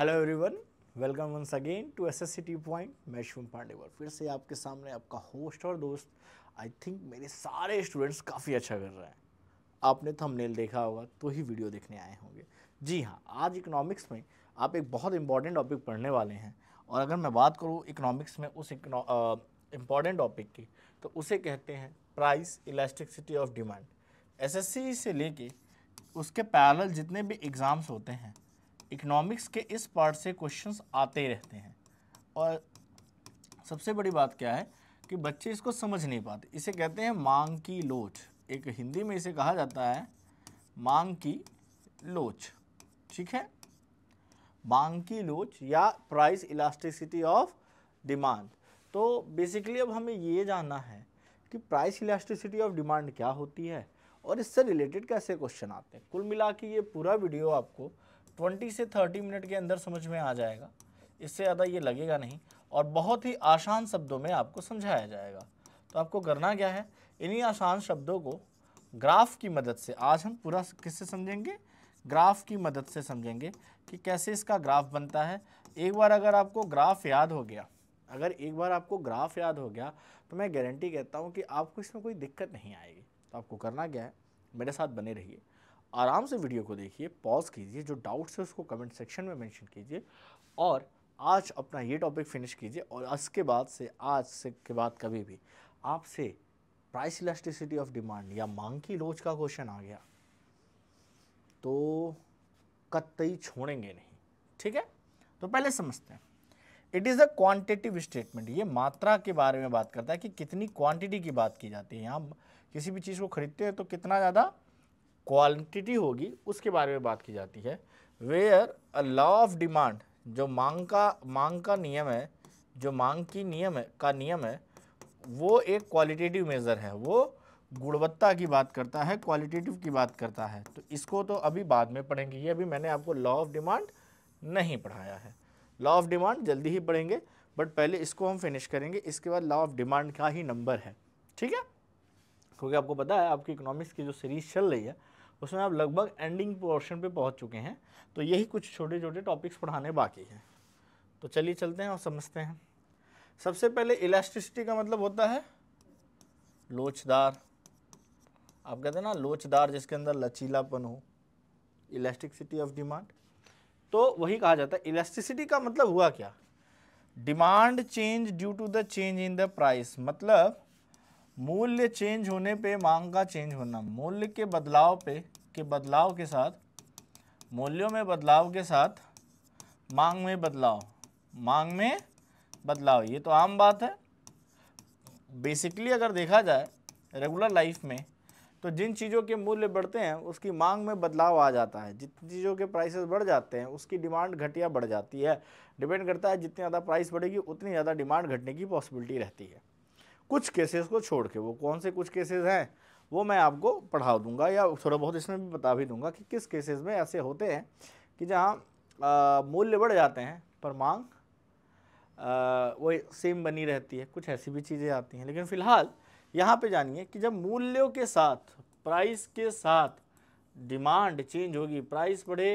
Hello everyone welcome once again to S S C T point मैं पांडे पांडेवर फिर से आपके सामने आपका होस्ट और दोस्त आई थिंक मेरे सारे स्टूडेंट्स काफ़ी अच्छा कर रहे हैं आपने थंबनेल देखा होगा तो ही वीडियो देखने आए होंगे जी हाँ आज इकोनॉमिक्स में आप एक बहुत इंपॉर्टेंट टॉपिक पढ़ने वाले हैं और अगर मैं बात करूँ इकोनॉमिक्स में उस इम्पॉर्टेंट टॉपिक की तो उसे कहते हैं price elasticity of demand SSC से लेके उसके पैरल जितने भी एग्ज़ाम्स होते हैं इकोनॉमिक्स के इस पार्ट से क्वेश्चंस आते रहते हैं और सबसे बड़ी बात क्या है कि बच्चे इसको समझ नहीं पाते इसे कहते हैं मांग की लोच एक हिंदी में इसे कहा जाता है मांग की लोच ठीक है मांग की लोच या प्राइस इलास्टिसिटी ऑफ डिमांड तो बेसिकली अब हमें ये जानना है कि प्राइस इलास्टिसिटी ऑफ डिमांड क्या होती है और इससे रिलेटेड कैसे क्वेश्चन आते हैं कुल मिला के ये पूरा वीडियो आपको ट्वेंटी से थर्टी मिनट के अंदर समझ में आ जाएगा इससे ज़्यादा ये लगेगा नहीं और बहुत ही आसान शब्दों में आपको समझाया जाएगा तो आपको करना क्या है इन्हीं आसान शब्दों को ग्राफ की मदद से आज हम पूरा किससे समझेंगे ग्राफ की मदद से समझेंगे कि कैसे इसका ग्राफ बनता है एक बार अगर आपको ग्राफ याद हो गया अगर एक बार आपको ग्राफ याद हो गया तो मैं गारंटी कहता हूँ कि आपको इसमें कोई दिक्कत नहीं आएगी तो आपको करना क्या है मेरे साथ बने रहिए आराम से वीडियो को देखिए पॉज कीजिए जो डाउट्स है उसको कमेंट सेक्शन में मेंशन कीजिए और आज अपना ये टॉपिक फिनिश कीजिए और के बाद से आज से के बाद कभी भी आपसे प्राइस इलास्टिसिटी ऑफ डिमांड या मांग की लोच का क्वेश्चन आ गया तो कतई छोड़ेंगे नहीं ठीक है तो पहले समझते हैं it is a quantitative statement ये मात्रा के बारे में बात करता है कि कितनी क्वांटिटी की बात की जाती है यहाँ किसी भी चीज़ को खरीदते हैं तो कितना ज़्यादा क्वांटिटी होगी उसके बारे में बात की जाती है where a law of demand जो मांग का मांग का नियम है जो मांग की नियम है का नियम है वो एक क्वालिटेटिव मेज़र है वो गुणवत्ता की बात करता है क्वालिटेटिव की बात करता है तो इसको तो अभी बाद में पढ़ेंगे ये अभी मैंने आपको लॉ ऑफ डिमांड नहीं पढ़ाया है लॉ ऑफ डिमांड जल्दी ही पढ़ेंगे बट पहले इसको हम फिनिश करेंगे इसके बाद लॉ ऑफ डिमांड का ही नंबर है ठीक है क्योंकि आपको पता है आपकी इकोनॉमिक्स की जो सीरीज चल रही है उसमें आप लगभग एंडिंग पोर्शन पे पहुंच चुके हैं तो यही कुछ छोटे छोटे टॉपिक्स पढ़ाने बाकी हैं तो चलिए चलते हैं और समझते हैं सबसे पहले इलास्टिसिटी का मतलब होता है लोचदार आप कहते हैं ना लोचदार जिसके अंदर लचीलापन हो इलास्टिसिटी ऑफ डिमांड तो वही कहा जाता है इलास्टिसिटी का मतलब हुआ क्या demand change due to the change in the price मतलब मूल्य चेंज होने पे मांग का चेंज होना मूल्य के बदलाव पे के बदलाव के साथ मूल्यों में बदलाव के साथ मांग में बदलाव मांग में बदलाव ये तो आम बात है बेसिकली अगर देखा जाए रेगुलर लाइफ में तो जिन चीज़ों के मूल्य बढ़ते हैं उसकी मांग में बदलाव आ जाता है जितनी चीज़ों के प्राइसेस बढ़ जाते हैं उसकी डिमांड घटिया बढ़ जाती है डिपेंड करता है जितनी ज़्यादा प्राइस बढ़ेगी उतनी ज़्यादा डिमांड घटने की पॉसिबिलिटी रहती है कुछ केसेस को छोड़ के वो कौन से कुछ केसेस हैं वो मैं आपको पढ़ा दूंगा या थोड़ा बहुत इसमें भी बता भी दूंगा कि किस केसेस में ऐसे होते हैं कि जहाँ मूल्य बढ़ जाते हैं पर मांग वो सेम बनी रहती है कुछ ऐसी भी चीज़ें आती हैं लेकिन फ़िलहाल यहाँ पे जानिए कि जब मूल्यों के साथ प्राइस के साथ डिमांड चेंज होगी प्राइस बढ़े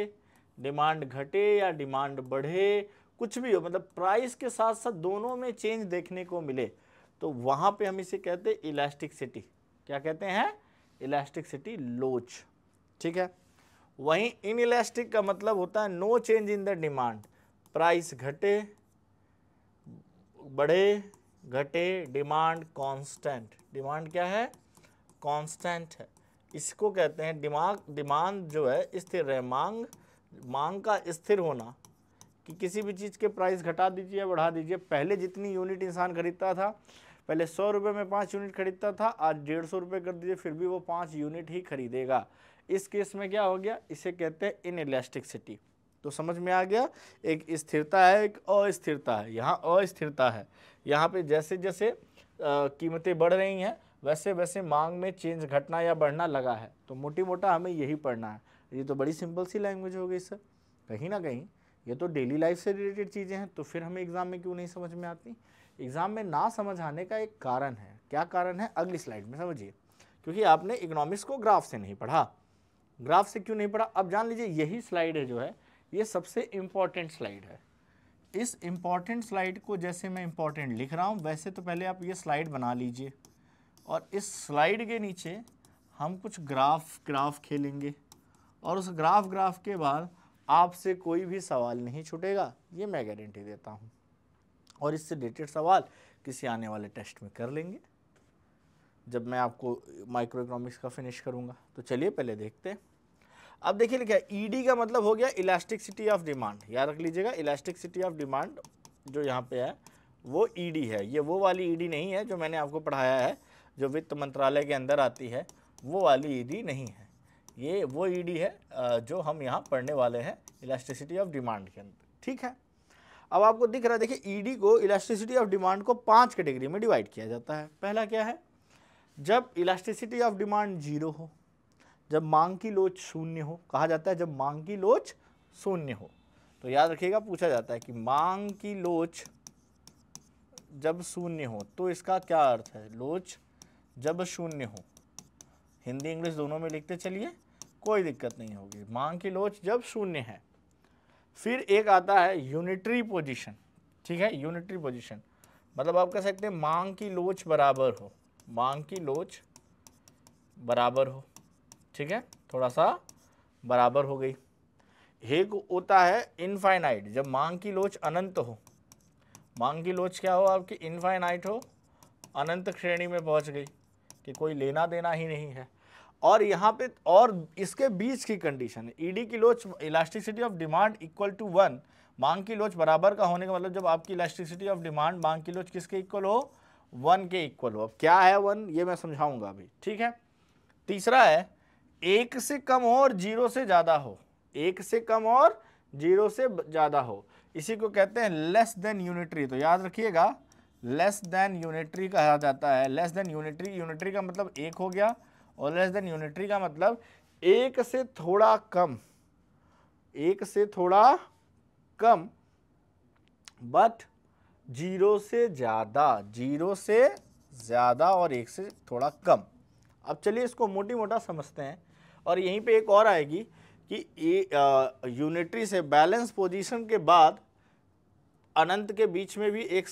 डिमांड घटे या डिमांड बढ़े कुछ भी हो मतलब प्राइस के साथ साथ दोनों में चेंज देखने को मिले तो वहां पे हम इसे कहते हैं इलास्टिकसिटी क्या कहते हैं इलास्टिकसिटी लोच ठीक है वहीं इन इलास्टिक का मतलब होता है no change in the demand price घटे बढ़े घटे डिमांड कांस्टेंट डिमांड क्या है कांस्टेंट है इसको कहते हैं दिमाग डिमांड जो है स्थिर है मांग मांग का स्थिर होना कि किसी भी चीज़ के प्राइस घटा दीजिए बढ़ा दीजिए पहले जितनी यूनिट इंसान खरीदता था पहले सौ रुपये में पाँच यूनिट खरीदता था आज डेढ़ सौ रुपये कर दीजिए फिर भी वो पाँच यूनिट ही खरीदेगा इस केस में क्या हो गया इसे कहते हैं इन सिटी तो समझ में आ गया एक स्थिरता है एक अस्थिरता है यहाँ अस्थिरता है यहाँ पे जैसे जैसे कीमतें बढ़ रही हैं वैसे वैसे मांग में चेंज घटना या बढ़ना लगा है तो मोटी मोटा हमें यही पढ़ना है ये तो बड़ी सिंपल सी लैंग्वेज हो गई सर कहीं ना कहीं ये तो डेली लाइफ से रिलेटेड चीज़ें हैं तो फिर हमें एग्ज़ाम में क्यों नहीं समझ में आती एग्ज़ाम में ना समझ आने का एक कारण है क्या कारण है अगली स्लाइड में समझिए क्योंकि आपने इकोनॉमिक्स को ग्राफ से नहीं पढ़ा ग्राफ से क्यों नहीं पढ़ा अब जान लीजिए यही स्लाइड है जो है ये सबसे इम्पोर्टेंट स्लाइड है इस इम्पॉर्टेंट स्लाइड को जैसे मैं इंपॉर्टेंट लिख रहा हूँ वैसे तो पहले आप ये स्लाइड बना लीजिए और इस स्लाइड के नीचे हम कुछ ग्राफ ग्राफ खेलेंगे और उस ग्राफ ग्राफ के बाद आपसे कोई भी सवाल नहीं छूटेगा ये मैं गारंटी देता हूँ और इससे रिलेटेड सवाल किसी आने वाले टेस्ट में कर लेंगे जब मैं आपको माइक्रो इकोनॉमिक्स का फिनिश करूंगा तो चलिए पहले देखते हैं अब देखिए लिखा है ई e का मतलब हो गया इलास्टिकसिटी ऑफ डिमांड याद रख लीजिएगा इलास्टिकसिटी ऑफ डिमांड जो यहाँ पे है वो ई e है ये वो वाली ई e नहीं है जो मैंने आपको पढ़ाया है जो वित्त मंत्रालय के अंदर आती है वो वाली ई नहीं है ये वो ई है जो हम यहाँ पढ़ने वाले हैं इलास्टिसिटी ऑफ डिमांड के अंदर ठीक है अब आपको दिख रहा है देखिए ईडी e को इलास्टिसिटी ऑफ डिमांड को पांच कैटेगरी में डिवाइड किया जाता है पहला क्या है जब इलास्टिसिटी ऑफ डिमांड जीरो हो जब मांग की लोच शून्य हो कहा जाता है जब मांग की लोच शून्य हो तो याद रखिएगा पूछा जाता है कि मांग की लोच जब शून्य हो तो इसका क्या अर्थ है लोच जब शून्य हो हिंदी इंग्लिश दोनों में लिखते चलिए कोई दिक्कत नहीं होगी मांग की लोच जब शून्य है फिर एक आता है यूनिटरी पोजीशन ठीक है यूनिटरी पोजीशन मतलब आप कह सकते हैं मांग की लोच बराबर हो मांग की लोच बराबर हो ठीक है थोड़ा सा बराबर हो गई एक होता है इनफाइनाइट जब मांग की लोच अनंत हो मांग की लोच क्या हो आपकी इनफाइनाइट हो अनंत श्रेणी में पहुंच गई कि कोई लेना देना ही नहीं है और यहाँ पे और इसके बीच की कंडीशन है ईडी की लोच elasticity of demand equal to one मांग की लोच बराबर का होने का मतलब जब आपकी इलास्टिसिटी ऑफ डिमांड मांग की लोच किसके इक्वल हो वन के इक्वल हो अब क्या है वन ये मैं समझाऊंगा अभी ठीक है तीसरा है एक से कम हो और जीरो से ज़्यादा हो एक से कम और जीरो से ज़्यादा हो इसी को कहते हैं लेस देन यूनिटरी तो याद रखिएगा लेस देन यूनिटरी कहा जाता है लेस देन यूनिटरी यूनिटरी का मतलब एक हो गया और लेस देन यूनिटरी का मतलब एक से थोड़ा कम एक से थोड़ा कम बट जीरो से ज़्यादा जीरो से ज़्यादा और एक से थोड़ा कम अब चलिए इसको मोटी मोटा समझते हैं और यहीं पे एक और आएगी कि यूनिट्री से बैलेंस पोजीशन के बाद अनंत के बीच में भी एक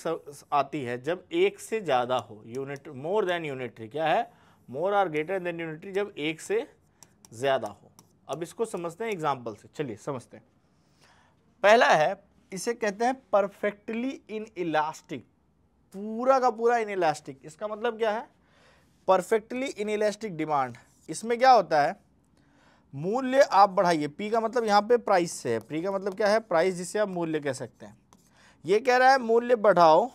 आती है जब एक से ज़्यादा हो यूनिट मोर देन यूनिट्री क्या है more or greater than unity जब एक से ज़्यादा हो अब इसको समझते हैं एग्जाम्पल से चलिए समझते हैं पहला है इसे कहते हैं परफेक्टली इन इलास्टिक पूरा का पूरा इन इलास्टिक इसका मतलब क्या है परफेक्टली इन इलास्टिक डिमांड इसमें क्या होता है मूल्य आप बढ़ाइए पी का मतलब यहाँ पे प्राइस से है पी का मतलब क्या है प्राइस जिसे आप मूल्य कह सकते हैं ये कह रहा है मूल्य बढ़ाओ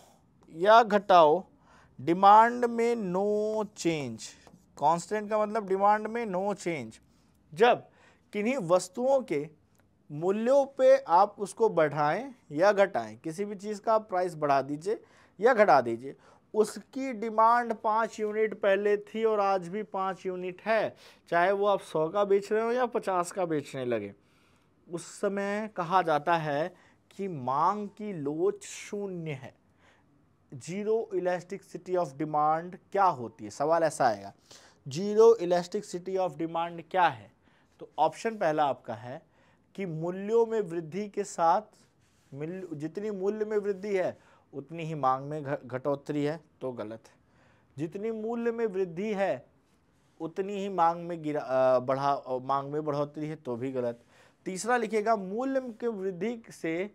या घटाओ डिमांड में नो चेंज कांस्टेंट का मतलब डिमांड में नो चेंज जब किन्हीं वस्तुओं के मूल्यों पे आप उसको बढ़ाएं या घटाएं किसी भी चीज़ का आप प्राइस बढ़ा दीजिए या घटा दीजिए उसकी डिमांड पाँच यूनिट पहले थी और आज भी पाँच यूनिट है चाहे वो आप सौ का बेच रहे हो या पचास का बेचने लगे उस समय कहा जाता है कि मांग की लोच शून्य है जीरो सिटी ऑफ डिमांड क्या होती है सवाल ऐसा आएगा जीरो इलास्टिकसिटी ऑफ डिमांड क्या है तो ऑप्शन पहला आपका है कि मूल्यों में वृद्धि के साथ मिल जितनी मूल्य में वृद्धि है उतनी ही मांग में घटोतरी है तो गलत है जितनी मूल्य में वृद्धि है उतनी ही मांग में गिरा बढ़ा मांग में बढ़ोतरी है तो भी गलत तीसरा लिखिएगा मूल्य के वृद्धि से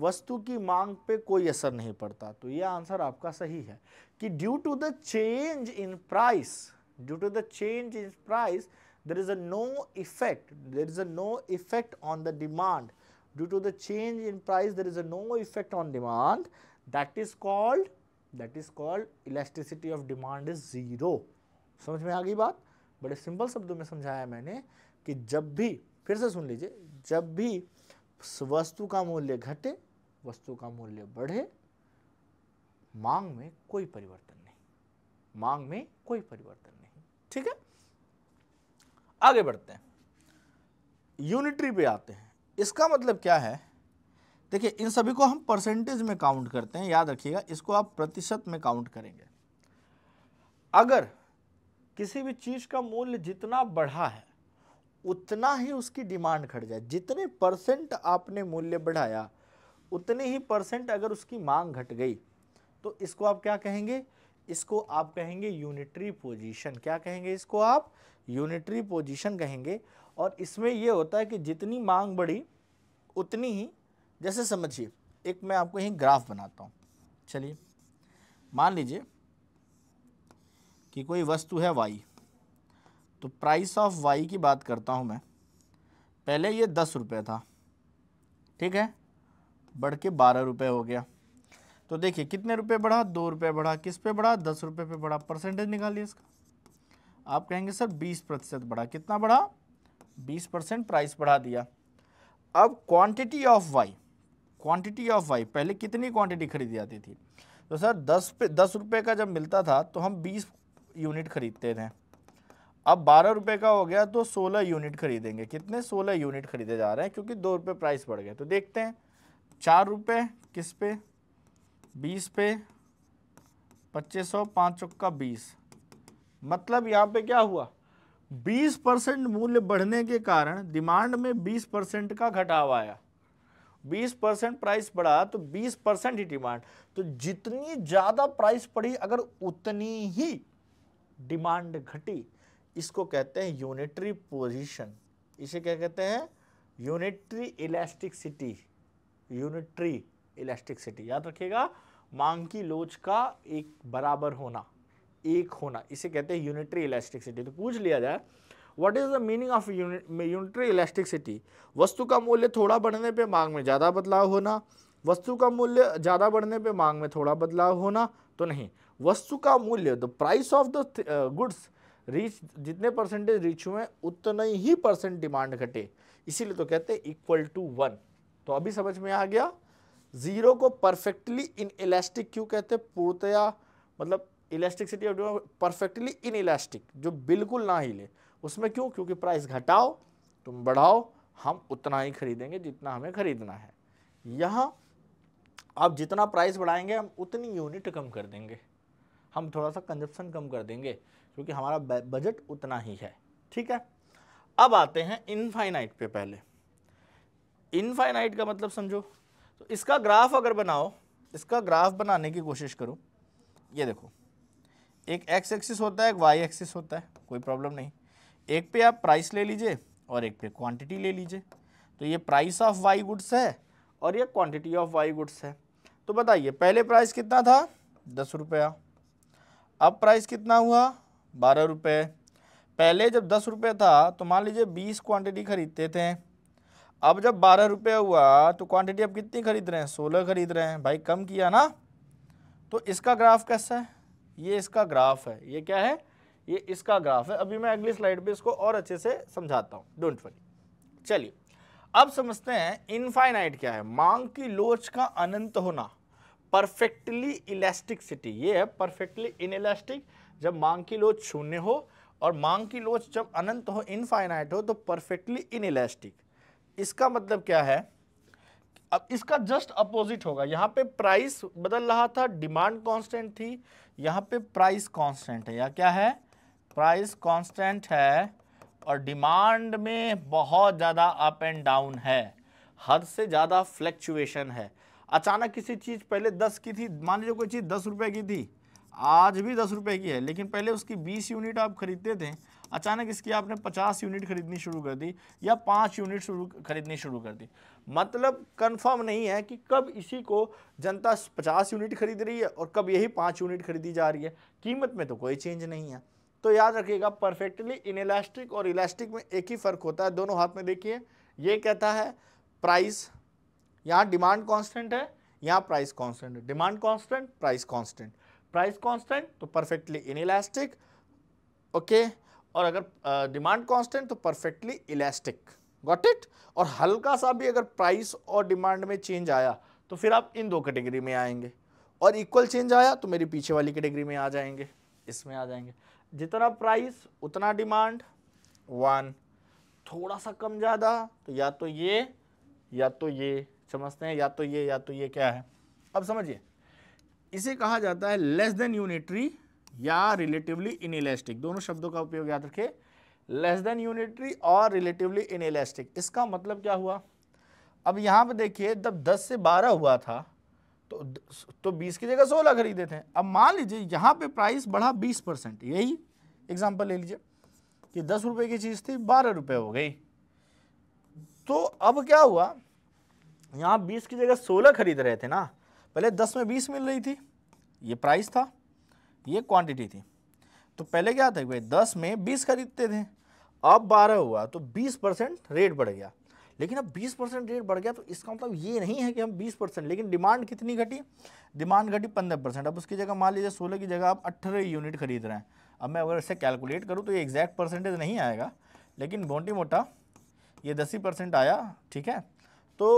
वस्तु की मांग पे कोई असर नहीं पड़ता तो ये आंसर आपका सही है कि due to the change in price Due to the change in price, there is a no effect, there is a no effect on the demand. Due to the change in price, there is a no effect on demand that is called, that is called elasticity of demand is zero. समझ में आ गई बात बड़े simple शब्दों में समझाया मैंने कि जब भी फिर से सुन लीजिए जब भी वस्तु का मूल्य घटे वस्तु का मूल्य बढ़े मांग में कोई परिवर्तन नहीं मांग में कोई परिवर्तन ठीक है आगे बढ़ते हैं यूनिटरी पे आते हैं इसका मतलब क्या है देखिए इन सभी को हम परसेंटेज में काउंट करते हैं याद रखिएगा इसको आप प्रतिशत में काउंट करेंगे अगर किसी भी चीज़ का मूल्य जितना बढ़ा है उतना ही उसकी डिमांड घट जाए जितने परसेंट आपने मूल्य बढ़ाया उतने ही परसेंट अगर उसकी मांग घट गई तो इसको आप क्या कहेंगे इसको आप कहेंगे यूनिटरी पोजीशन क्या कहेंगे इसको आप यूनिटरी पोजीशन कहेंगे और इसमें यह होता है कि जितनी मांग बढ़ी उतनी ही जैसे समझिए एक मैं आपको यहीं ग्राफ बनाता हूँ चलिए मान लीजिए कि कोई वस्तु है वाई तो प्राइस ऑफ वाई की बात करता हूँ मैं पहले ये दस रुपये था ठीक है बढ़ के बारह रुपये हो गया तो देखिए कितने रुपए बढ़ा दो रुपये बढ़ा किस पे बढ़ा दस रुपये पे बढ़ा परसेंटेज निकालिए इसका आप कहेंगे सर बीस प्रतिशत बढ़ा कितना बढ़ा बीस परसेंट प्राइस बढ़ा दिया अब quantity of Y quantity of Y पहले कितनी क्वांटिटी खरीदी जाती थी तो सर दस पे दस रुपये का जब मिलता था तो हम बीस यूनिट खरीदते थे अब बारह रुपये का हो गया तो सोलह यूनिट खरीदेंगे कितने सोलह यूनिट खरीदे जा रहे हैं क्योंकि दो रुपये प्राइस बढ़ गए तो देखते हैं चार रुपये किस पे बीस पे पच्चीस सौ पाँच चौका बीस मतलब यहाँ पे क्या हुआ 20 परसेंट मूल्य बढ़ने के कारण डिमांड में 20 परसेंट का घटाव आया 20 परसेंट प्राइस बढ़ा तो 20 परसेंट ही डिमांड तो जितनी ज़्यादा प्राइस पड़ी अगर उतनी ही डिमांड घटी इसको कहते हैं यूनिटरी पोजीशन इसे क्या कहते हैं यूनिटरी इलास्टिकसिटी यूनिटरी इलास्टिकसिटी याद रखिएगा मांग की लोच का एक बराबर होना एक होना इसे कहते हैं यूनिटरी इलास्टिकसिटी तो पूछ लिया जाए what is the meaning of unitary elasticity वस्तु का मूल्य थोड़ा बढ़ने पे मांग में ज़्यादा बदलाव होना वस्तु का मूल्य ज़्यादा बढ़ने पे मांग में थोड़ा बदलाव होना तो नहीं वस्तु का मूल्य the price of the goods reach जितने परसेंटेज रीच हुए उतने ही परसेंट डिमांड घटे इसीलिए तो कहते हैं इक्वल टू वन तो अभी समझ में आ गया जीरो को परफेक्टली इन इलास्टिक क्यों कहते हैं पूर्णतया मतलब elasticity of perfectly inelastic जो बिल्कुल ना हिले उसमें क्यों क्योंकि प्राइस घटाओ तुम बढ़ाओ हम उतना ही खरीदेंगे जितना हमें खरीदना है यहाँ आप जितना प्राइस बढ़ाएंगे हम उतनी यूनिट कम कर देंगे हम थोड़ा सा कंजप्शन कम कर देंगे क्योंकि हमारा बजट उतना ही है ठीक है अब आते हैं इनफाइनाइट पे पहले इनफाइनाइट का मतलब समझो तो इसका ग्राफ अगर बनाओ इसका ग्राफ बनाने की कोशिश करो ये देखो एक एक्स एक्सिस होता है एक वाई एक्सिस होता है कोई प्रॉब्लम नहीं एक पे आप प्राइस ले लीजिए और एक पे क्वांटिटी ले लीजिए तो ये प्राइस ऑफ वाई गुड्स है और ये क्वांटिटी ऑफ वाई गुड्स है तो बताइए पहले प्राइस कितना था दस रुपया अब प्राइस कितना हुआ बारह रुपये पहले जब दस रुपये था तो मान लीजिए बीस क्वांटिटी खरीदते थे अब जब बारह रुपये हुआ तो क्वांटिटी अब कितनी खरीद रहे हैं सोलह खरीद रहे हैं भाई कम किया ना तो इसका ग्राफ कैसा है ये इसका ग्राफ है ये क्या है ये इसका ग्राफ है अभी मैं अगली स्लाइड पे इसको और अच्छे से समझाता हूँ डोंट वरी चलिए अब समझते हैं इनफाइनाइट क्या है मांग की लोच का अनंत होना परफेक्टली सिटी ये है परफेक्टली इनइलास्टिक जब मांग की लोच शून्य हो और मांग की लोच जब अनंत हो इनफाइनाइट हो तो परफेक्टली इनइलास्टिक इसका मतलब क्या है अब इसका जस्ट अपोजिट होगा यहाँ पे प्राइस बदल रहा था डिमांड कांस्टेंट थी यहाँ पे प्राइस कांस्टेंट है या क्या है प्राइस कांस्टेंट है और डिमांड में बहुत ज़्यादा अप एंड डाउन है हद से ज़्यादा फ्लैक्चुएशन है अचानक किसी चीज़ पहले दस की थी मान लीजिए कोई चीज़ दस रुपये की थी आज भी दस रुपये की है लेकिन पहले उसकी बीस यूनिट आप खरीदते थे अचानक इसकी आपने पचास यूनिट खरीदनी शुरू कर दी या पाँच यूनिट शुरू खरीदनी शुरू कर दी मतलब कंफर्म नहीं है कि कब इसी को जनता पचास यूनिट खरीद रही है और कब यही पाँच यूनिट खरीदी जा रही है कीमत में तो कोई चेंज नहीं है तो याद रखिएगा परफेक्टली इनलास्टिक और इलास्टिक में एक ही फ़र्क होता है दोनों हाथ में देखिए ये कहता है प्राइस यहाँ डिमांड कॉन्स्टेंट है यहाँ प्राइस कॉन्स्टेंट है demand constant price constant price constant तो perfectly inelastic okay okay. और अगर डिमांड कांस्टेंट तो परफेक्टली इलास्टिक गॉट इट और हल्का सा भी अगर प्राइस और डिमांड में चेंज आया तो फिर आप इन दो कैटेगरी में आएंगे और इक्वल चेंज आया तो मेरी पीछे वाली कैटेगरी में आ जाएंगे इसमें आ जाएंगे जितना प्राइस उतना डिमांड वन थोड़ा सा कम ज़्यादा तो या तो ये या तो ये समझते हैं या तो ये या तो ये क्या है अब समझिए इसे कहा जाता है लेस देन यूनिटरी या रिलेटिवली इनइलास्टिक दोनों शब्दों का उपयोग याद रखें लेस देन यूनिटरी और रिलेटिवली इनइलास्टिक इसका मतलब क्या हुआ अब यहाँ पे देखिए जब 10 से 12 हुआ था तो तो 20 की जगह 16 खरीदे थे अब मान लीजिए यहाँ पे प्राइस बढ़ा 20 परसेंट यही एग्जांपल ले लीजिए कि दस रुपये की चीज़ थी बारह रुपये हो गई तो अब क्या हुआ यहाँ बीस की जगह सोलह खरीद रहे थे ना पहले दस में बीस मिल रही थी ये प्राइस था ये क्वांटिटी थी तो पहले क्या था भाई दस में बीस खरीदते थे अब बारह हुआ तो बीस परसेंट रेट बढ़ गया लेकिन अब बीस परसेंट रेट बढ़ गया तो इसका मतलब ये नहीं है कि हम बीस परसेंट लेकिन डिमांड कितनी घटी डिमांड घटी पंद्रह परसेंट अब उसकी जगह मान लीजिए सोलह की जगह आप अट्ठारह यूनिट खरीद रहे हैं अब मैं अगर इसे कैलकुलेट करूँ तो ये एग्जैक्ट परसेंटेज नहीं आएगा लेकिन मोटी मोटा ये दस ही परसेंट आया ठीक है तो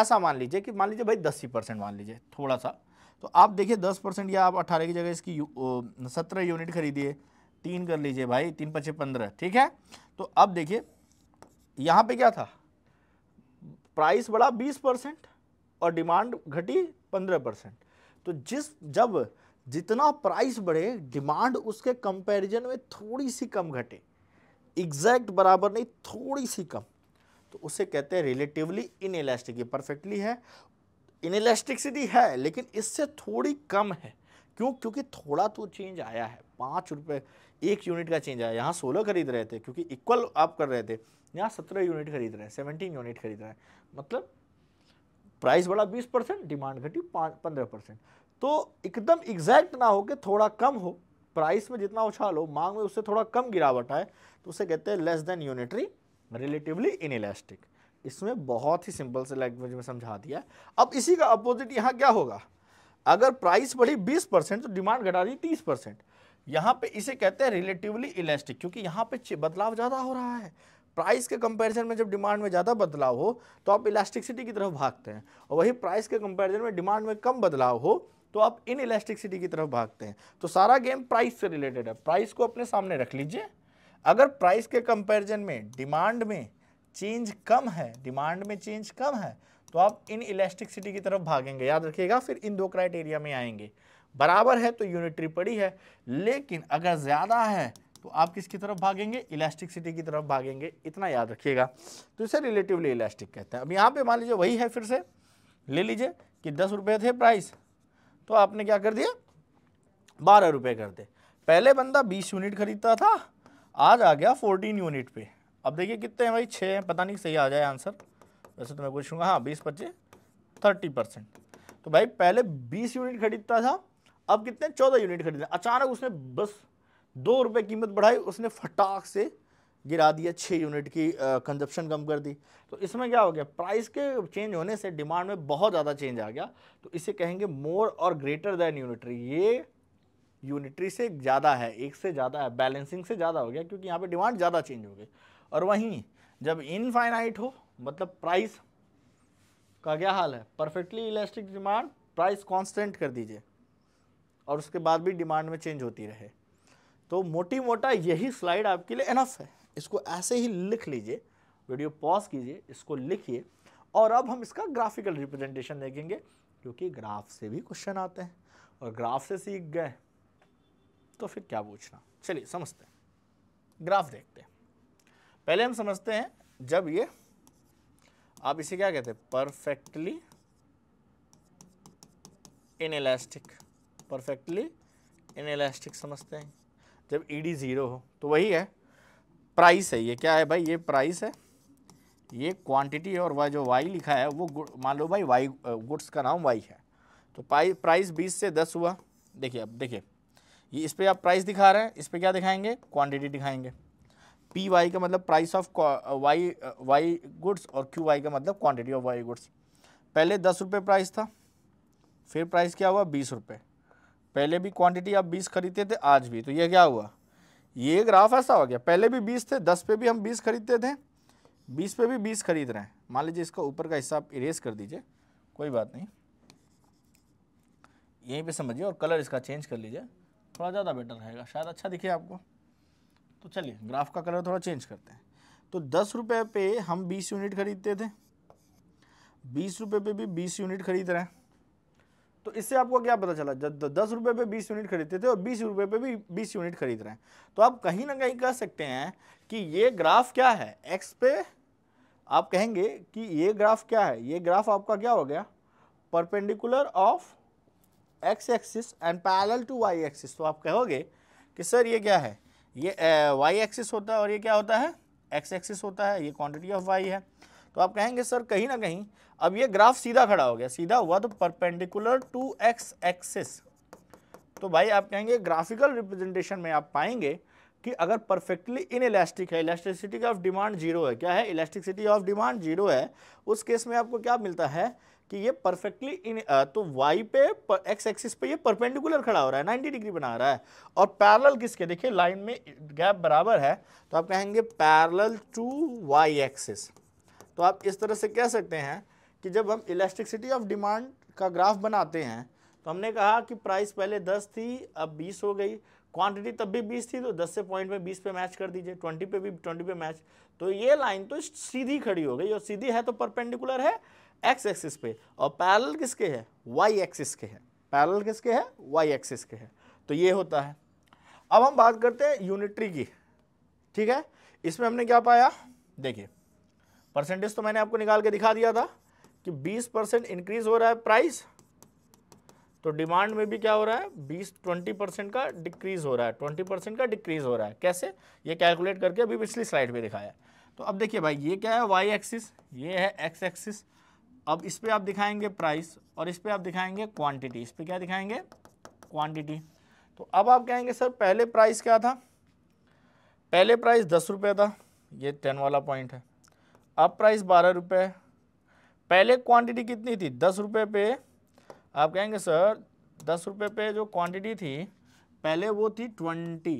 ऐसा मान लीजिए कि मान लीजिए भाई दस ही परसेंट मान लीजिए थोड़ा सा तो आप देखिए दस परसेंट या आप अठारह की जगह इसकी सत्रह यूनिट खरीदिए तीन कर लीजिए भाई तीन पचे पंद्रह ठीक है तो अब देखिए यहाँ पे क्या था प्राइस बढ़ा बीस परसेंट और डिमांड घटी पंद्रह परसेंट तो जिस जब जितना प्राइस बढ़े डिमांड उसके कंपैरिजन में थोड़ी सी कम घटे एग्जैक्ट बराबर नहीं थोड़ी सी कम तो उसे कहते हैं रिलेटिवली इन ये परफेक्टली है इनलास्टिकसिटी है लेकिन इससे थोड़ी कम है क्यों क्योंकि थोड़ा तो चेंज आया है पाँच रुपये एक यूनिट का चेंज आया यहाँ सोलह खरीद रहे थे क्योंकि इक्वल आप कर रहे थे यहाँ सत्रह यूनिट खरीद रहे हैं सेवनटीन यूनिट खरीद रहे हैं मतलब प्राइस बढ़ा बीस परसेंट डिमांड घटी पंद्रह परसेंट तो एकदम एग्जैक्ट ना हो कि थोड़ा कम हो प्राइस में जितना उछाल हो मांग में उससे थोड़ा कम गिरावट आए तो उसे कहते हैं less than unitary relatively inelastic इसमें बहुत ही सिंपल से लैंग्वेज में समझा दिया अब इसी का अपोजिट यहाँ क्या होगा अगर प्राइस बढ़ी 20 परसेंट तो डिमांड घटा दी 30 परसेंट यहाँ पे इसे कहते हैं रिलेटिवली इलास्टिक क्योंकि यहाँ पे बदलाव ज़्यादा हो रहा है प्राइस के कंपैरिजन में जब डिमांड में ज़्यादा बदलाव हो तो आप इलास्टिकसिटी की तरफ भागते हैं और वही प्राइस के कंपैरिजन में डिमांड में कम बदलाव हो तो आप इन इलास्टिकसिटी की तरफ भागते हैं तो सारा गेम प्राइस से रिलेटेड है प्राइस को अपने सामने रख लीजिए अगर प्राइस के कंपैरिजन में डिमांड में चेंज कम है डिमांड में चेंज कम है तो आप इन इलास्टिकसिटी की तरफ भागेंगे याद रखिएगा फिर इन दो क्राइटेरिया में आएंगे बराबर है तो यूनिटरी पड़ी है लेकिन अगर ज़्यादा है तो आप किसकी तरफ भागेंगे इलास्टिकसिटी की तरफ भागेंगे इतना याद रखिएगा तो इसे रिलेटिवली इलास्टिक कहते हैं अब यहाँ पे मान लीजिए वही है फिर से ले लीजिए कि दस रुपये थे प्राइस तो आपने क्या कर दिया बारह रुपये कर दे पहले बंदा बीस यूनिट खरीदता था आज आ गया फोर्टीन यूनिट पे अब देखिए कितने हैं भाई छः हैं पता नहीं सही आ जाए आंसर वैसे तो मैं पूछूंगा हाँ बीस पच्चीस थर्टी परसेंट तो भाई पहले बीस यूनिट खरीदता था अब कितने चौदह यूनिट खरीदे अचानक उसने बस दो रुपये कीमत बढ़ाई उसने फटाक से गिरा दिया छः यूनिट की कंजप्शन कम कर दी तो इसमें क्या हो गया प्राइस के चेंज होने से डिमांड में बहुत ज़्यादा चेंज आ गया तो इसे कहेंगे मोर और ग्रेटर दैन यूनिटरी ये यूनिटरी से ज़्यादा है एक से ज़्यादा है बैलेंसिंग से ज़्यादा हो गया क्योंकि यहाँ पे डिमांड ज़्यादा चेंज हो गई और वहीं जब इनफाइनाइट हो मतलब प्राइस का क्या हाल है perfectly elastic demand price constant कर दीजिए और उसके बाद भी डिमांड में चेंज होती रहे तो मोटी मोटा यही स्लाइड आपके लिए एनफ है इसको ऐसे ही लिख लीजिए वीडियो पॉज कीजिए इसको लिखिए और अब हम इसका ग्राफिकल रिप्रेजेंटेशन देखेंगे क्योंकि ग्राफ से भी क्वेश्चन आते हैं और ग्राफ से सीख गए तो फिर क्या पूछना चलिए समझते हैं ग्राफ देखते हैं पहले हम समझते हैं जब ये आप इसे क्या कहते हैं परफेक्टली इनएलास्टिक परफेक्टली इनएलास्टिक समझते हैं जब ई डी ज़ीरो हो तो वही है प्राइस है ये क्या है भाई ये प्राइस है ये क्वांटिटी और वह जो वाई लिखा है वो मान लो भाई वाई गुड्स का नाम वाई है तो प्राइस बीस से दस हुआ देखिए अब देखिए ये इस पर आप प्राइस दिखा रहे हैं इस पर क्या दिखाएंगे क्वांटिटी दिखाएंगे पी वाई का मतलब price of Y Y goods और क्यू वाई का मतलब क्वांटिटी ऑफ वाई गुड्स पहले दस रुपये प्राइस था फिर प्राइस क्या हुआ बीस रुपये पहले भी क्वांटिटी आप बीस खरीदते थे आज भी तो ये क्या हुआ ये ग्राफ ऐसा हो गया पहले भी बीस थे दस पे भी हम बीस खरीदते थे बीस पे भी बीस खरीद रहे हैं मान लीजिए इसका ऊपर का हिस्सा आप इरेज कर दीजिए कोई बात नहीं यहीं पर समझिए और कलर इसका चेंज कर लीजिए थोड़ा ज़्यादा बेटर रहेगा शायद अच्छा दिखे आपको तो चलिए ग्राफ का कलर थोड़ा चेंज करते हैं तो दस रुपये पे हम बीस यूनिट खरीदते थे बीस रुपये पे भी बीस यूनिट खरीद रहे हैं तो इससे आपको क्या पता चला जब दस रुपये पे बीस यूनिट खरीदते थे और बीस रुपये पे भी बीस यूनिट खरीद रहे हैं तो आप कहीं ना कहीं कह सकते हैं कि ये ग्राफ क्या है एक्स पे आप कहेंगे कि ये ग्राफ क्या है ये ग्राफ आपका क्या हो गया perpendicular of X axis and parallel to Y axis तो आप कहोगे कि सर ये क्या है ये वाई एक्सिस होता है और ये क्या होता है एक्स एक्सिस होता है ये क्वांटिटी ऑफ वाई है तो आप कहेंगे सर कहीं ना कहीं अब ये ग्राफ सीधा खड़ा हो गया सीधा हुआ तो परपेंडिकुलर टू एक्स एक्सिस तो भाई आप कहेंगे ग्राफिकल रिप्रेजेंटेशन में आप पाएंगे कि अगर परफेक्टली इन इलास्टिक है इलास्टिसिटी ऑफ डिमांड जीरो है क्या है इलास्टिसिटी ऑफ डिमांड जीरो है उस केस में आपको क्या मिलता है कि ये परफेक्टली इन तो वाई पे एक्स एक्सिस पे ये परपेंडिकुलर खड़ा हो रहा है 90 डिग्री बना रहा है और पैरल किसके देखिए लाइन में गैप बराबर है तो आप कहेंगे पैरल टू वाई एक्सिस तो आप इस तरह से कह सकते हैं कि जब हम इलेक्ट्रिकसिटी ऑफ डिमांड का ग्राफ बनाते हैं तो हमने कहा कि प्राइस पहले दस थी अब बीस हो गई क्वांटिटी तब भी 20 थी तो 10 से पॉइंट में 20 पे मैच कर दीजिए 20 पे भी 20 पे मैच तो ये लाइन तो सीधी खड़ी हो गई और सीधी है तो परपेंडिकुलर है एक्स एक्सिस पे और पैरल किसके है वाई एक्सिस के है पैरल किसके है वाई एक्सिस के है तो ये होता है अब हम बात करते हैं यूनिट्री की ठीक है इसमें हमने क्या पाया देखिए परसेंटेज तो मैंने आपको निकाल के दिखा दिया था कि 20 परसेंट इंक्रीज हो रहा है प्राइस तो डिमांड में भी क्या हो रहा है 20 20 परसेंट का डिक्रीज हो रहा है 20 परसेंट का डिक्रीज हो रहा है कैसे ये कैलकुलेट करके अभी पिछली स्लाइड में दिखाया तो अब देखिए भाई ये क्या है वाई एक्सिस ये है एक्स एक्सिस अब इस पर आप दिखाएंगे प्राइस और इस पर आप दिखाएंगे क्वांटिटी इस पर क्या दिखाएंगे क्वांटिटी तो अब आप कहेंगे सर पहले प्राइस क्या था पहले प्राइस दस रुपये था ये टेन वाला पॉइंट है अब प्राइस बारह रुपये पहले क्वांटिटी कितनी थी दस रुपये पे आप कहेंगे सर दस रुपये पे जो क्वांटिटी थी पहले वो थी ट्वेंटी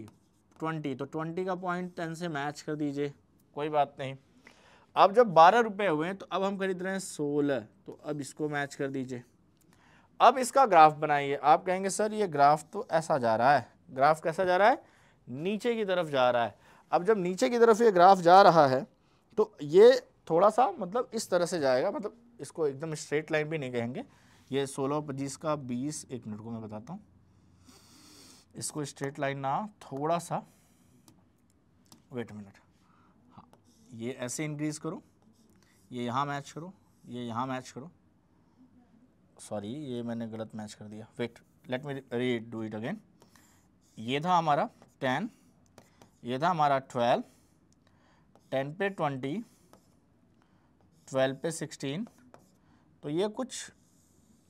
ट्वेंटी तो ट्वेंटी का पॉइंट टेन से मैच कर दीजिए कोई बात नहीं अब जब बारह रुपये हुए हैं तो अब हम खरीद रहे हैं सोलह तो अब इसको मैच कर दीजिए अब इसका ग्राफ बनाइए आप कहेंगे सर ये ग्राफ तो ऐसा जा रहा है ग्राफ कैसा जा रहा है नीचे की तरफ जा रहा है अब जब नीचे की तरफ ये ग्राफ जा रहा है तो ये थोड़ा सा मतलब इस तरह से जाएगा मतलब इसको एकदम स्ट्रेट लाइन भी नहीं कहेंगे ये सोलह पच्चीस का बीस एक मिनट को मैं बताता हूँ इसको स्ट्रेट लाइन ना थोड़ा सा वेट मिनट ये ऐसे इंक्रीज़ करो ये यहाँ मैच करो ये यहाँ मैच करो सॉरी ये मैंने गलत मैच कर दिया वेट लेट मी री डू इट अगेन ये था हमारा टेन ये था हमारा ट्वेल्व टेन पे ट्वेंटी ट्वेल्व पे सिक्सटीन तो ये कुछ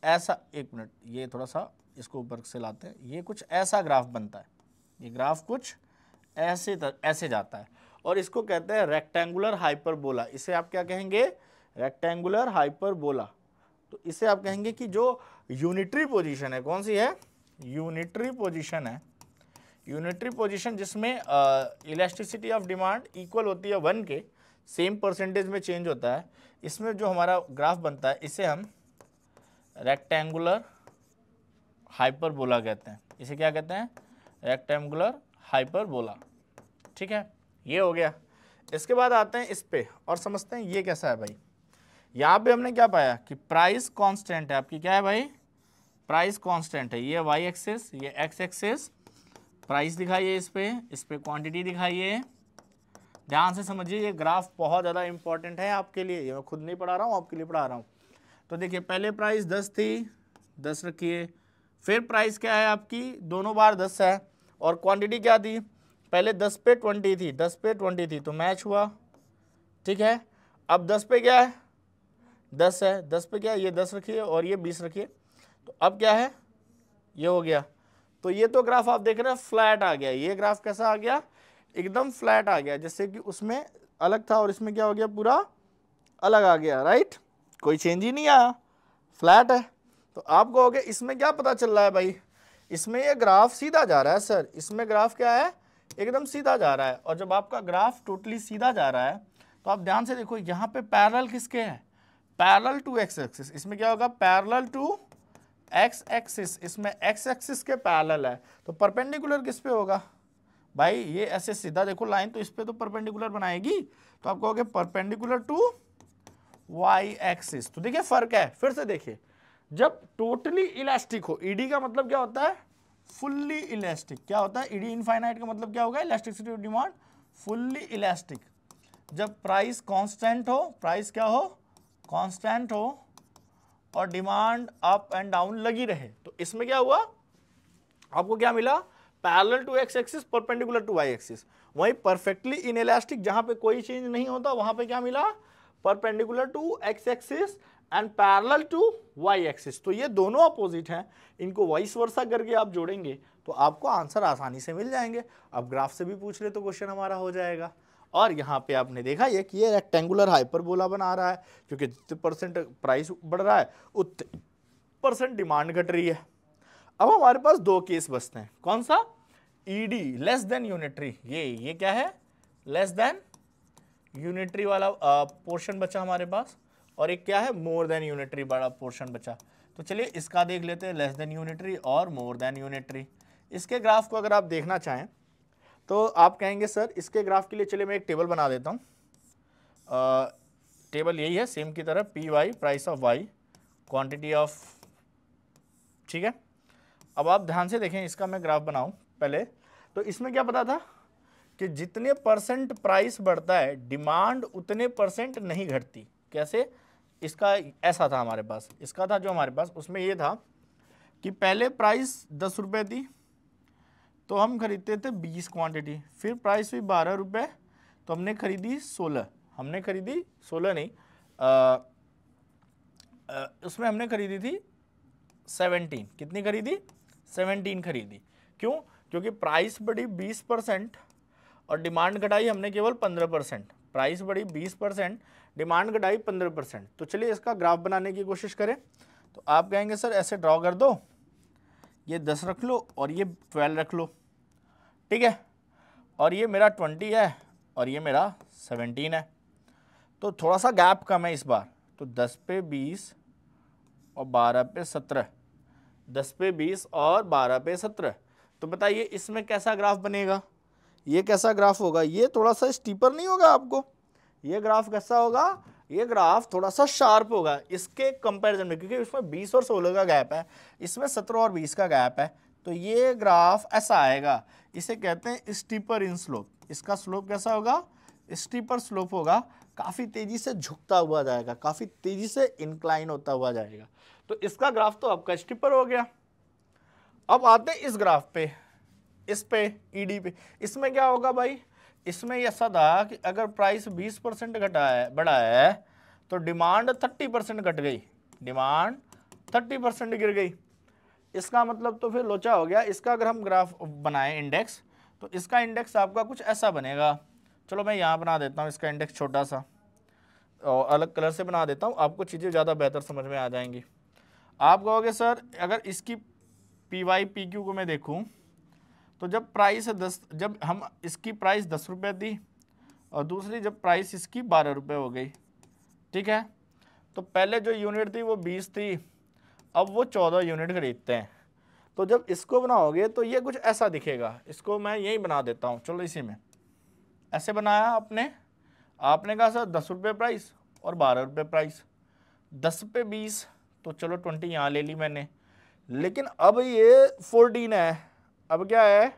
ऐसा एक मिनट ये थोड़ा सा इसको ऊपर से लाते हैं ये कुछ ऐसा ग्राफ बनता है ये ग्राफ कुछ ऐसे तर, ऐसे जाता है और इसको कहते हैं रेक्टेंगुलर हाइपरबोला इसे आप क्या कहेंगे रेक्टेंगुलर हाइपरबोला तो इसे आप कहेंगे कि जो यूनिटरी पोजीशन है कौन सी है यूनिटरी पोजीशन है यूनिटरी पोजीशन जिसमें इलेक्ट्रिसिटी ऑफ डिमांड इक्वल होती है वन के सेम परसेंटेज में चेंज होता है इसमें जो हमारा ग्राफ बनता है इसे हम रेक्टेंगुलर हाइपरबोला कहते हैं इसे क्या कहते हैं रेक्टेंगुलर हाइपरबोला ठीक है ये हो गया इसके बाद आते हैं इस पे और समझते हैं ये कैसा है भाई यहाँ पे हमने क्या पाया कि प्राइस कांस्टेंट है आपकी क्या है भाई प्राइस कांस्टेंट है ये वाई एक्सेस ये एक्स एक्सेस प्राइस दिखाइए इस पर इस पर क्वान्टिटी दिखाइए ध्यान से समझिए ये ग्राफ बहुत ज़्यादा इंपॉर्टेंट है आपके लिए ये मैं खुद नहीं पढ़ा रहा हूँ आपके लिए पढ़ा रहा हूँ तो देखिए पहले प्राइस दस थी दस रखिए फिर प्राइस क्या है आपकी दोनों बार दस है और क्वांटिटी क्या थी पहले दस पे ट्वेंटी थी दस पे ट्वेंटी थी तो मैच हुआ ठीक है अब दस पे क्या है दस है दस पे क्या है ये दस रखिए और ये बीस रखिए तो अब क्या है ये हो गया तो ये तो ग्राफ आप देख रहे हैं फ्लैट आ गया ये ग्राफ कैसा आ गया एकदम फ्लैट आ गया जैसे कि उसमें अलग था और इसमें क्या हो गया पूरा अलग आ गया राइट कोई चेंज ही नहीं आया फ्लैट है तो आप कहोगे इसमें क्या पता चल रहा है भाई इसमें ये ग्राफ सीधा जा रहा है सर इसमें ग्राफ क्या है एकदम सीधा जा रहा है और जब आपका ग्राफ टोटली सीधा जा रहा है तो आप ध्यान से देखो यहाँ पे पैरल किसके हैं पैरल टू एक्स एक्सिस इसमें क्या होगा पैरल टू एक्स एक्सिस इसमें एक्स एक्सिस के पैरल है तो परपेंडिकुलर किस पे होगा भाई ये ऐसे सीधा देखो लाइन तो इस पर तो परपेंडिकुलर बनाएगी तो आप कहोगे परपेंडिकुलर टू वाई एक्सिस तो देखिए फर्क है फिर से देखिए जब टोटली इलास्टिक हो ईडी का मतलब क्या होता है फुल्ली इलास्टिक क्या होता है ईडी इनफाइनाइट का मतलब क्या होगा elasticity of demand fully elastic जब प्राइस कांस्टेंट हो प्राइस क्या हो कांस्टेंट हो और डिमांड अप एंड डाउन लगी रहे तो इसमें क्या हुआ आपको क्या मिला parallel to X axis perpendicular to Y axis वहीं परफेक्टली इन इलास्टिक जहां पर कोई चेंज नहीं होता वहां पर क्या मिला perpendicular to X axis and parallel to Y axis तो ये दोनों अपोजिट हैं इनको वाइस वर्षा करके आप जोड़ेंगे तो आपको आंसर आसानी से मिल जाएंगे अब ग्राफ से भी पूछ ले तो क्वेश्चन हमारा हो जाएगा और यहाँ पे आपने देखा ये कि ये रेक्टेंगुलर हाइपरबोला बना रहा है क्योंकि जितने परसेंट प्राइस बढ़ रहा है उतने परसेंट डिमांड घट रही है अब हमारे पास दो केस बचते हैं कौन सा ईडी लेस देन यूनिट्री ये ये क्या है लेस देन यूनिट्री वाला पोर्शन बचा हमारे पास और एक क्या है मोर देन यूनिटरी बड़ा पोर्शन बचा तो चलिए इसका देख लेते हैं लेस देन यूनिटरी और मोर देन यूनिटरी इसके ग्राफ को अगर आप देखना चाहें तो आप कहेंगे सर इसके ग्राफ के लिए चलिए मैं एक टेबल बना देता हूँ टेबल यही है सेम की तरह P Y price of Y quantity of ठीक है अब आप ध्यान से देखें इसका मैं ग्राफ बनाऊँ पहले तो इसमें क्या पता था कि जितने परसेंट प्राइस बढ़ता है डिमांड उतने परसेंट नहीं घटती कैसे इसका ऐसा था हमारे पास इसका था जो हमारे पास उसमें ये था कि पहले प्राइस दस रुपये थी तो हम खरीदते थे बीस क्वांटिटी फिर प्राइस हुई बारह रुपये तो हमने खरीदी सोलह हमने खरीदी सोलह नहीं आ, आ, उसमें हमने खरीदी थी सेवनटीन कितनी खरीदी सेवनटीन खरीदी क्यों क्योंकि प्राइस बढ़ी बीस परसेंट और डिमांड घटाई हमने केवल पंद्रह परसेंट प्राइस बढ़ी बीस परसेंट डिमांड घटाई पंद्रह परसेंट तो चलिए इसका ग्राफ बनाने की कोशिश करें तो आप कहेंगे सर ऐसे ड्रॉ कर दो ये दस रख लो और ये ट्वेल्व रख लो ठीक है और ये मेरा ट्वेंटी है और ये मेरा सेवेंटीन है तो थोड़ा सा गैप कम है इस बार तो दस पे बीस और बारह पे सत्रह दस पे बीस और बारह पे सत्रह तो बताइए इसमें कैसा ग्राफ बनेगा ये कैसा ग्राफ होगा ये थोड़ा सा स्टीपर नहीं होगा आपको ये ग्राफ कैसा होगा ये ग्राफ थोड़ा सा शार्प होगा इसके कंपैरिजन में क्योंकि इसमें 20 और 16 का गैप है इसमें 17 और 20 का गैप है तो ये ग्राफ ऐसा आएगा इसे कहते हैं स्टीपर इन स्लोप इसका स्लोप कैसा होगा स्टीपर स्लोप होगा काफ़ी तेज़ी से झुकता हुआ जाएगा काफ़ी तेज़ी से इंक्लाइन होता हुआ जाएगा तो इसका ग्राफ तो आपका स्टीपर हो गया अब आते हैं इस ग्राफ पे इस पे ईडी e पे इसमें क्या होगा भाई इसमें ऐसा था कि अगर प्राइस 20 परसेंट घटा है बढ़ा है तो डिमांड 30 परसेंट घट गई डिमांड 30 परसेंट गिर गई इसका मतलब तो फिर लोचा हो गया इसका अगर हम ग्राफ बनाएं इंडेक्स तो इसका इंडेक्स आपका कुछ ऐसा बनेगा चलो मैं यहाँ बना देता हूँ इसका इंडेक्स छोटा सा और अलग कलर से बना देता हूँ आपको चीज़ें ज़्यादा बेहतर समझ में आ जाएंगी आप कहोगे सर अगर इसकी पी वाई पी क्यू को मैं देखूँ तो जब प्राइस दस जब हम इसकी प्राइस दस रुपये दी और दूसरी जब प्राइस इसकी बारह रुपये हो गई ठीक है तो पहले जो यूनिट थी वो बीस थी अब वो चौदह यूनिट खरीदते हैं तो जब इसको बनाओगे तो ये कुछ ऐसा दिखेगा इसको मैं यही बना देता हूँ चलो इसी में ऐसे बनाया आपने आपने कहा सर दस रुपये प्राइस और बारह रुपये प्राइस दस पे बीस तो चलो ट्वेंटी यहाँ ले ली मैंने लेकिन अब ये फोर्टीन है अब क्या है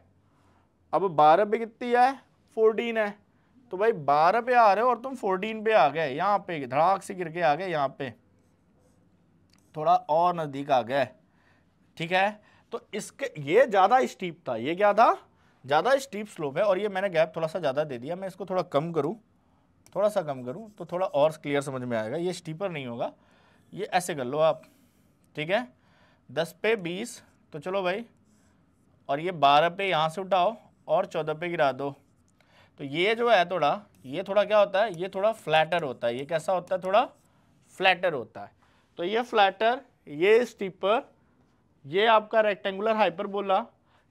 अब बारह पे कितनी है फोर्टीन है तो भाई बारह पे आ रहे हो और तुम फोर्टीन पे आ गए यहाँ पे धड़ाक से गिर के आ गए यहाँ पे थोड़ा और नज़दीक आ गए ठीक है तो इसके ये ज़्यादा स्टीप था ये क्या था ज़्यादा स्टीप स्लोप है और ये मैंने गैप थोड़ा सा ज़्यादा दे दिया मैं इसको थोड़ा कम करूँ थोड़ा सा कम करूँ तो थोड़ा और क्लियर समझ में आएगा ये स्टीपर नहीं होगा ये ऐसे कर लो आप ठीक है दस पे बीस तो चलो भाई और ये बारह पे यहाँ से उठाओ और चौदह पे गिरा दो तो ये जो है थोड़ा ये थोड़ा क्या होता है ये थोड़ा फ्लैटर होता है ये कैसा होता है थोड़ा फ्लैटर होता है तो ये फ्लैटर ये स्टीपर ये आपका रेक्टेंगुलर बोला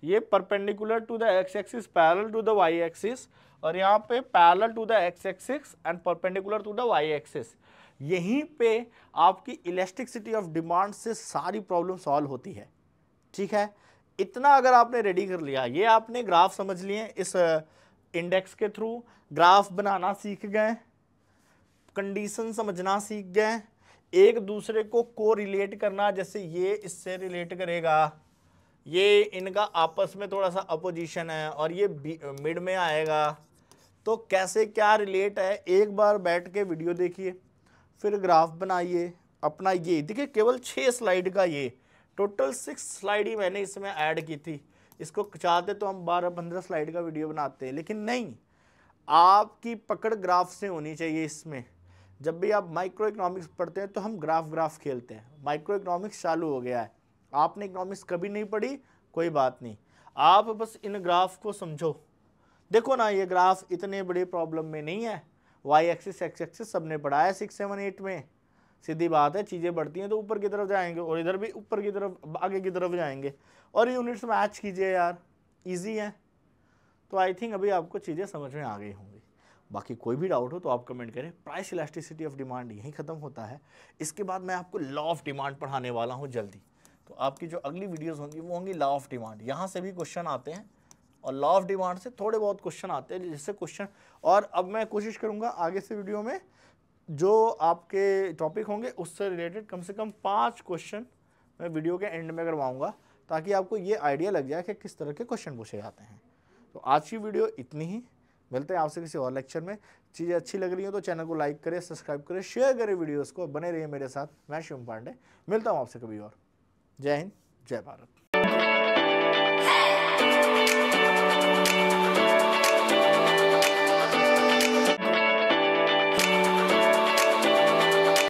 ये perpendicular to the X axis parallel to the Y axis और यहाँ पे parallel to the X axis and perpendicular to the Y axis यहीं पे आपकी इलेस्टिसिटी ऑफ डिमांड से सारी प्रॉब्लम सॉल्व होती है ठीक है इतना अगर आपने रेडी कर लिया ये आपने ग्राफ समझ लिए इस इंडेक्स के थ्रू ग्राफ बनाना सीख गए कंडीशन समझना सीख गए एक दूसरे को को रिलेट करना जैसे ये इससे रिलेट करेगा ये इनका आपस में थोड़ा सा अपोजिशन है और ये मिड में आएगा तो कैसे क्या रिलेट है एक बार बैठ के वीडियो देखिए फिर ग्राफ बनाइए अपना ये देखिए केवल छः स्लाइड का ये टोटल सिक्स स्लाइड ही मैंने इसमें ऐड की थी इसको चाहते तो हम बारह पंद्रह स्लाइड का वीडियो बनाते हैं लेकिन नहीं आपकी पकड़ ग्राफ से होनी चाहिए इसमें जब भी आप माइक्रो इकोनॉमिक्स पढ़ते हैं तो हम ग्राफ ग्राफ खेलते हैं माइक्रो इकोनॉमिक्स चालू हो गया है आपने इकोनॉमिक्स कभी नहीं पढ़ी कोई बात नहीं आप बस इन ग्राफ को समझो देखो ना ये ग्राफ इतने बड़े प्रॉब्लम में नहीं है वाई एक्सिस एक्स एक्सिस सबने पढ़ाया सिक्स सेवन एट में सीधी बात है चीज़ें बढ़ती हैं तो ऊपर की तरफ जाएंगे और इधर भी ऊपर की तरफ आगे की तरफ जाएंगे और यूनिट्स मैच कीजिए यार ईजी है तो आई थिंक अभी आपको चीज़ें समझ में आ गई होंगी बाकी कोई भी डाउट हो तो आप कमेंट करें प्राइस इलास्टिसिटी ऑफ डिमांड यहीं ख़त्म होता है इसके बाद मैं आपको लॉ ऑफ डिमांड पढ़ाने वाला हूँ जल्दी तो आपकी जो अगली वीडियोज होंगी वो होंगी लॉ ऑफ डिमांड यहाँ से भी क्वेश्चन आते हैं और लॉ ऑफ डिमांड से थोड़े बहुत क्वेश्चन आते हैं जिससे क्वेश्चन और अब मैं कोशिश करूँगा आगे से वीडियो में जो आपके टॉपिक होंगे उससे रिलेटेड कम से कम पाँच क्वेश्चन मैं वीडियो के एंड में करवाऊँगा ताकि आपको ये आइडिया लग जाए कि किस तरह के क्वेश्चन पूछे जाते हैं तो आज की वीडियो इतनी ही मिलते हैं आपसे किसी और लेक्चर में चीज़ें अच्छी लग रही हो तो चैनल को लाइक करें सब्सक्राइब करें शेयर करें वीडियोस को बने रहिए मेरे साथ मैं शिवम पांडे मिलता हूँ आपसे कभी और जय हिंद जय भारत